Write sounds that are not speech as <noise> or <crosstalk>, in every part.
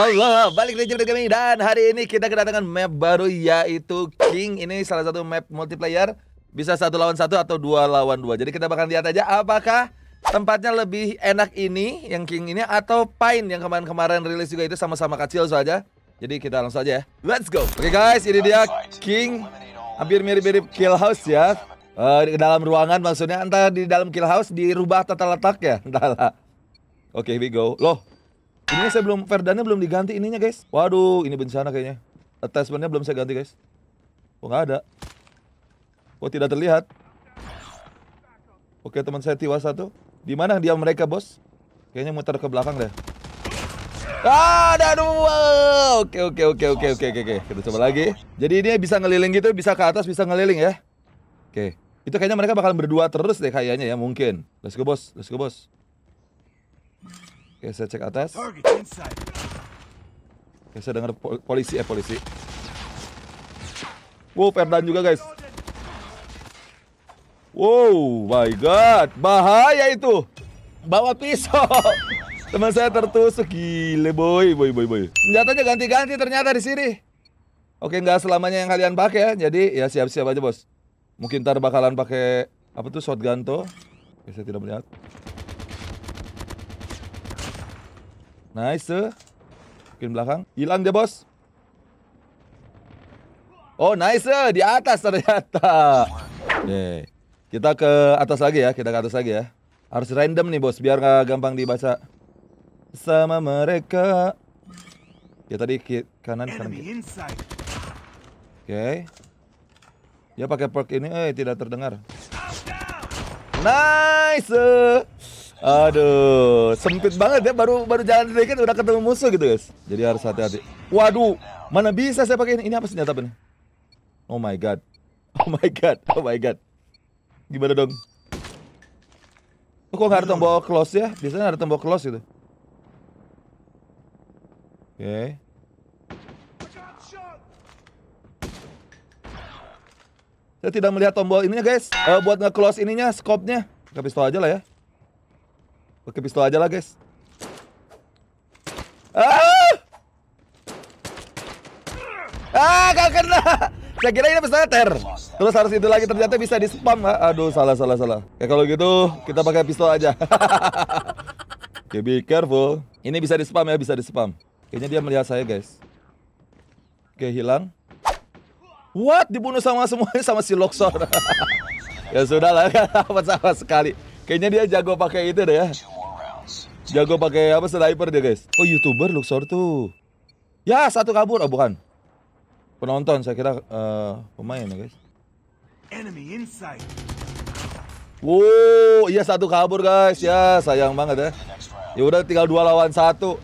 Allah, balik lagi di kami dan hari ini kita kedatangan map baru yaitu King. Ini salah satu map multiplayer bisa satu lawan satu atau dua lawan dua. Jadi kita bakal lihat aja apakah tempatnya lebih enak ini yang King ini atau Pine yang kemarin-kemarin rilis juga itu sama-sama kecil saja. Jadi kita langsung aja ya. Let's go. Oke okay guys, ini dia King. Hampir mirip-mirip Kill House ya. Uh, di dalam ruangan maksudnya entah di dalam Kill House dirubah tata ya <laughs> entahlah. Oke, okay, we go. Loh, ini saya belum Ferdannya belum diganti ininya guys. Waduh, ini bencana kayaknya. Attachmentnya belum saya ganti guys. oh, nggak ada? oh, tidak terlihat? Oke teman saya tewas satu. Di mana dia mereka bos? Kayaknya muter ke belakang deh. Ah, ada dua. Oke oke oke oke oke oke Kita coba lagi. Jadi ini bisa ngeliling gitu, bisa ke atas, bisa ngeliling ya. Oke. Itu kayaknya mereka bakal berdua terus deh kayaknya ya mungkin. Let's go bos, let's go bos. Oke, saya cek atas. Oke, saya dengar pol polisi eh polisi. Wow, Ferdan juga, guys. Wow, my god, bahaya itu. Bawa pisau. <laughs> Teman saya tertusuk gile boy, boy, boy, boy. Senjatanya ganti-ganti ternyata di sini. Oke, nggak selamanya yang kalian pakai ya. Jadi ya siap-siap aja, Bos. Mungkin ntar bakalan pakai apa tuh shotgun tuh. Oke, saya tidak melihat. Nice. Mungkin belakang. Hilang dia, bos. Oh, nice. Di atas ternyata. Oke. Kita ke atas lagi ya. Kita ke atas lagi ya. Harus random nih, bos. Biar nggak gampang dibaca. Sama mereka. Ya tadi kanan kanan. Oke. Okay. Dia pakai perk ini eh tidak terdengar. Nice. Aduh, sempit banget ya baru baru jalan sedikit udah ketemu musuh gitu, guys. Jadi harus hati-hati. Waduh, mana bisa saya pakai ini? Ini apa senjata ini? Oh my god. Oh my god. Oh my god. Gimana dong? kok nggak ada tombol close ya? Biasanya ada tombol close gitu. Oke. Okay. Saya tidak melihat tombol ininya, guys. Uh, buat nge-close ininya, scope-nya. Pakai pistol aja lah ya. Pakai pistol aja lah, guys. Ah! Ah, gak kena. Saya kira ini pistolnya ter. Terus harus itu lagi ternyata bisa di spam. Ah, aduh, salah salah salah. Ya kalau gitu kita pakai pistol aja. Oke, <laughs> okay, ya, be careful. Ini bisa di spam ya, bisa di spam. Kayaknya dia melihat saya, guys. Oke, okay, hilang. What? Dibunuh sama semuanya <laughs> sama si loxor. <laughs> ya sudahlah. lah, sama sekali. Kayaknya dia jago pakai itu deh ya. Jago pakai apa sniper dia guys. Oh youtuber Luxor tuh. Ya satu kabur. Oh bukan. Penonton saya kira uh, pemain ya guys. Enemy inside. Wow, iya satu kabur guys. Ya sayang banget ya. Ya udah tinggal dua lawan satu.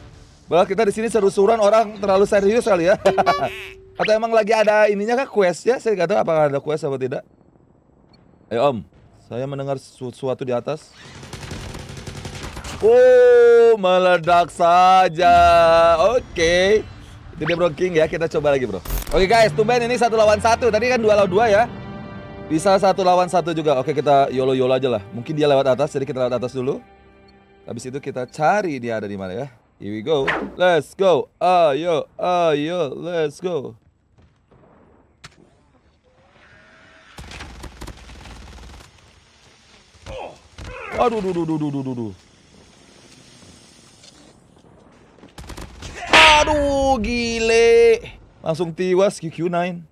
Bahkan kita di sini seru suran orang terlalu serius kali ya. <laughs> Atau emang lagi ada ininya kah quest ya? Saya nggak tahu apakah ada quest apa tidak. Ayo eh, om, saya mendengar sesuatu di atas. Oh, meledak saja. Oke. Okay. Itu dia Bro King ya. Kita coba lagi, Bro. Oke, okay, guys. Tumben ini satu lawan satu. Tadi kan dua lawan dua ya. Bisa satu lawan satu juga. Oke, okay, kita yolo-yolo aja lah. Mungkin dia lewat atas, jadi kita lewat atas dulu. Habis itu kita cari dia ada di mana ya. Here we go. Let's go. Ayo, ayo, let's go. Aduh, aduh, aduh, aduh, aduh, aduh. Aduh, gile. Langsung tiwas QQ9.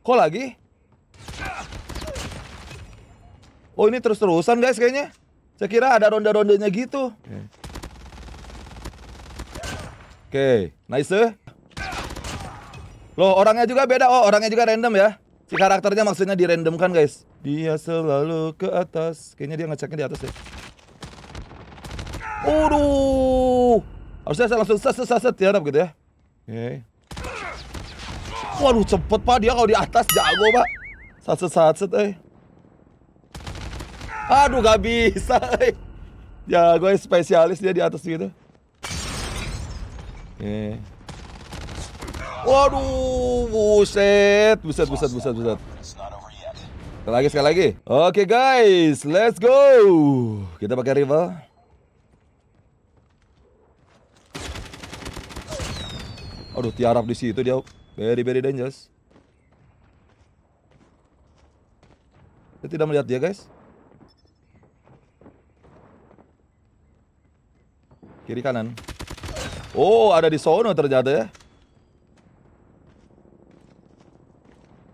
Kok lagi? Oh, ini terus-terusan guys kayaknya. Saya kira ada ronde-rondenya gitu. Oke, okay. okay. nice. Eh. Loh, orangnya juga beda. Oh, orangnya juga random ya. Si karakternya maksudnya kan guys. Dia selalu ke atas. Kayaknya dia ngeceknya di atas ya. Waduh. Harusnya saya langsung saset saset ya gitu ya. Oke. Waduh cepet pak dia kalau di atas jago pak. Saset saset eh. Aduh gak bisa eh. Ya gue eh. spesialis dia di atas gitu. Oke. Waduh, buset, buset, buset, buset, buset. Sekali lagi, sekali lagi. Oke okay, guys, let's go. Kita pakai rival. Aduh, tiarap di situ dia. Very, very dangerous. Saya tidak melihat dia, guys. Kiri kanan. Oh, ada di sono ternyata ya.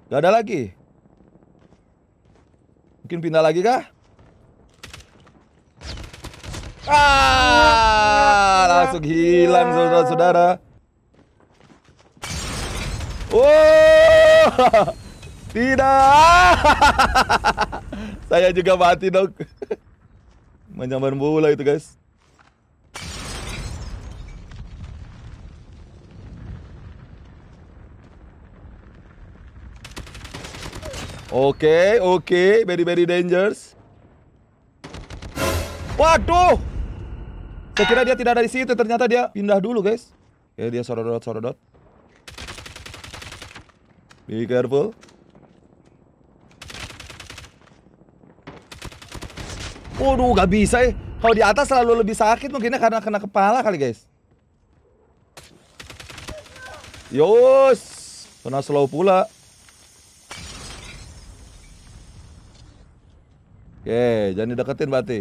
Gak ada lagi. Mungkin pindah lagi kah? Ah, langsung hilang saudara-saudara. Wow, <laughs> tidak. <laughs> Saya juga mati dok. <laughs> Menyambar bola itu guys. Oke, oke, very very dangerous. Waduh. Saya kira dia tidak ada di situ, ternyata dia pindah dulu, guys. Oke, dia sorot sorot. Be careful. Waduh, gak bisa ya. Kalau di atas selalu lebih sakit mungkinnya karena kena kepala kali, guys. Yos, kena slow pula. Oke, jangan dideketin Bati.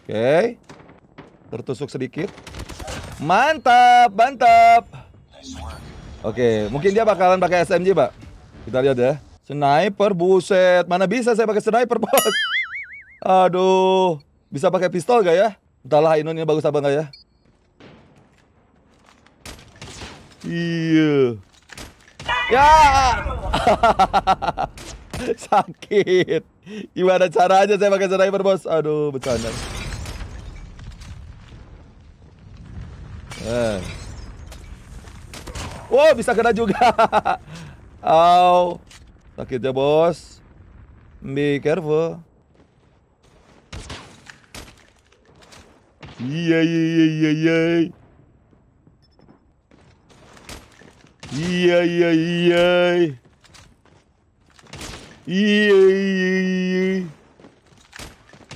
Oke. Tertusuk sedikit. Mantap, mantap. Oke, mungkin dia bakalan pakai SMG, Pak. Kita lihat ya. Sniper, buset. Mana bisa saya pakai sniper, <laughs> Bos? Aduh. Bisa pakai pistol gak ya? Entahlah, Inun ini bagus apa enggak ya? Iya. Ya. <laughs> Sakit. Gimana caranya saya pakai sniper, Bos? Aduh, bercanda. Eh. Wow, bisa kena juga. <laughs> Au. Sakit ya, Bos. Be careful. Iya, iya, iya, iya, iya. Iya iya iya. Iya iya iya.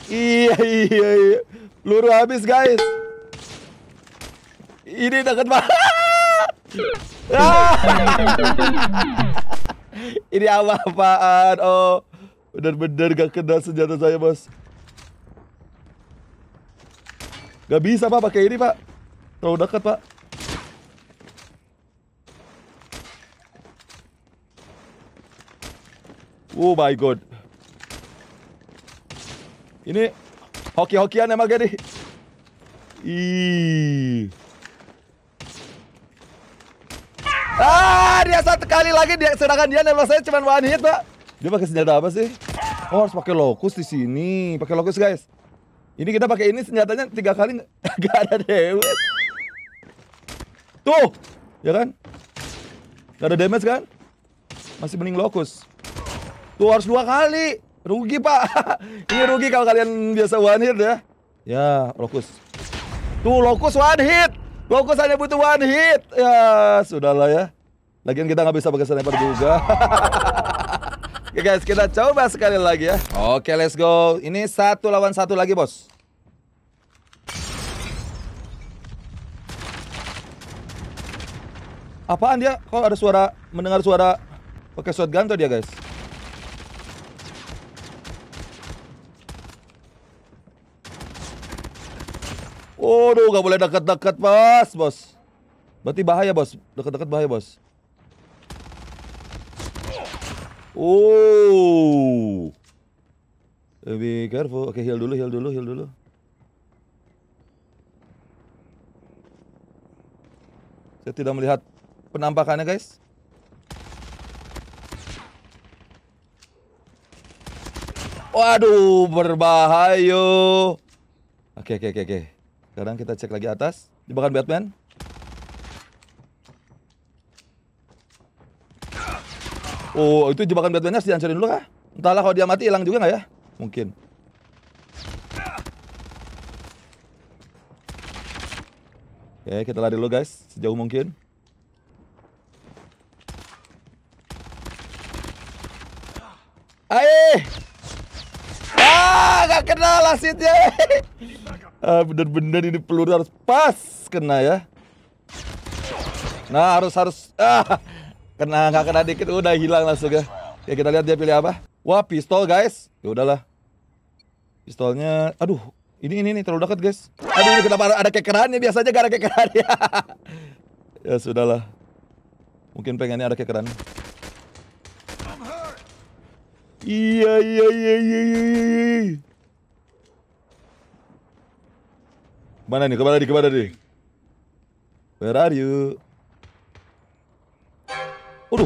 Iya iya iya. Peluru habis guys. Ini dekat banget. <laughs> Ah! <laughs> Ini apa-apaan? Oh, benar-benar gak kena senjata saya, Bos. Gak bisa, Pak, pakai ini, Pak. Terlalu dekat, Pak. Oh my god. Ini hoki-hokian emang gede. Ih. Ah, dia satu kali lagi dia serangan dia nembak saya cuma one hit, Pak. Dia pakai senjata apa sih? Oh, harus pakai lokus di sini. Pakai lokus, guys. Ini kita pakai ini senjatanya tiga kali nggak <laughs> ada damage. Tuh, ya kan? Gak ada damage kan? Masih mending lokus. Tuh harus dua kali. Rugi, Pak. <laughs> Ini rugi kalau kalian biasa one hit ya. Ya, Lokus. Tuh, Lokus one hit. Lokus hanya butuh one hit. Ya, sudahlah ya. Lagian kita nggak bisa pakai sniper juga. Oke <laughs> okay, ya, guys, kita coba sekali lagi ya. Oke, okay, let's go. Ini satu lawan satu lagi, bos. Apaan dia? Kok ada suara mendengar suara pakai shotgun tuh dia, guys? Waduh, gak boleh dekat-dekat, bos, bos. Berarti bahaya, bos. Dekat-dekat bahaya, bos. Oh. Be careful. Oke, okay, heal dulu, heal dulu, heal dulu. Saya tidak melihat penampakannya, guys. Waduh, berbahaya. Oke, okay, oke, okay, oke, okay, oke. Sekarang kita cek lagi atas. Jebakan Batman. Oh, itu jebakan Batmannya harus dihancurin dulu kah? Entahlah kalau dia mati hilang juga nggak ya? Mungkin. Oke, kita lari dulu guys, sejauh mungkin. pas ya. Ah, bener-bener ini peluru harus pas kena ya. Nah, harus harus ah kena nggak kena dikit udah hilang langsung ya. Ya kita lihat dia pilih apa. Wah, pistol guys. Ya udahlah. Pistolnya aduh, ini ini nih terlalu dekat guys. Aduh, ini kenapa ada kekerannya biasanya gak ada kekeran ya. <laughs> ya sudahlah. Mungkin pengennya ada kekeran. Iya, iya, iya, iya, iya, iya. iya. Mana nih? Kemana nih? Kemana nih? Where are you? Waduh,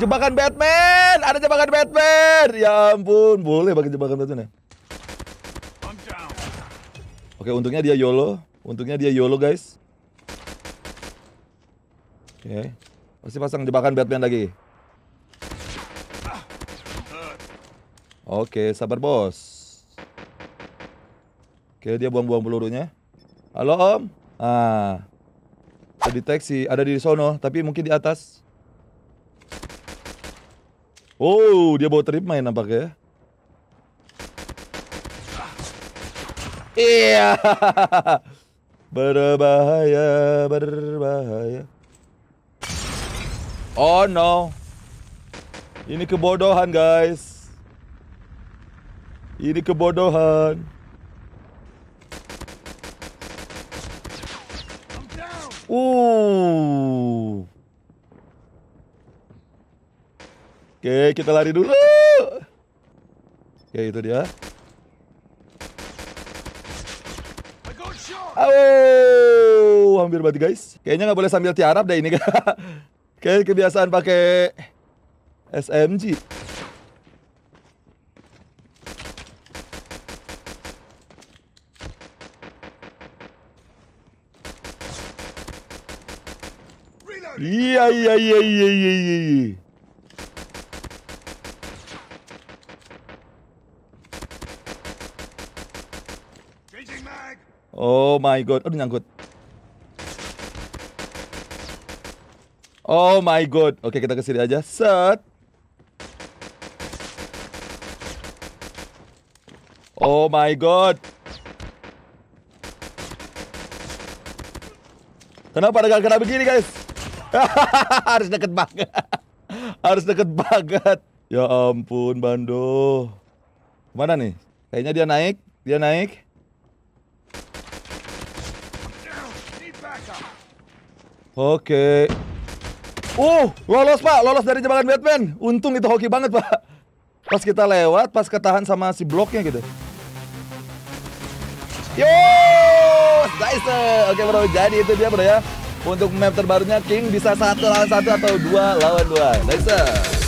jebakan Batman! Ada jebakan Batman! Ya ampun, boleh pakai jebakan Batman ya? Oke, untungnya dia YOLO. Untungnya dia YOLO, guys. Oke. Pasti pasang jebakan Batman lagi. Oke, sabar bos. Oke, dia buang-buang pelurunya. Halo om? Ah. Terdeteksi, ada di sono, tapi mungkin di atas. Oh, dia bawa trip main nampaknya. Iya. <laughs> berbahaya, berbahaya. Oh no. Ini kebodohan, guys. Ini kebodohan. Uh. Oke, kita lari dulu. Oke, itu dia. Oh, hampir mati guys. Kayaknya nggak boleh sambil tiarap deh ini. <laughs> Kayak kebiasaan pakai SMG. Iya, iya iya iya iya iya iya. Oh my god, aduh nyangkut. Oh my god. Oke, kita ke sini aja. Set. Oh my god. Kenapa ada gara-gara begini, guys? <laughs> Harus deket banget. Harus deket banget. Ya ampun, Bando. Mana nih? Kayaknya dia naik, dia naik. Oke. Uh, lolos pak, lolos dari jebakan Batman. Untung itu hoki banget pak. Pas kita lewat, pas ketahan sama si bloknya gitu. Yo, nice. Eh. Oke okay, bro, jadi itu dia bro ya. Untuk map terbarunya King bisa satu lawan satu atau dua lawan dua. Nice.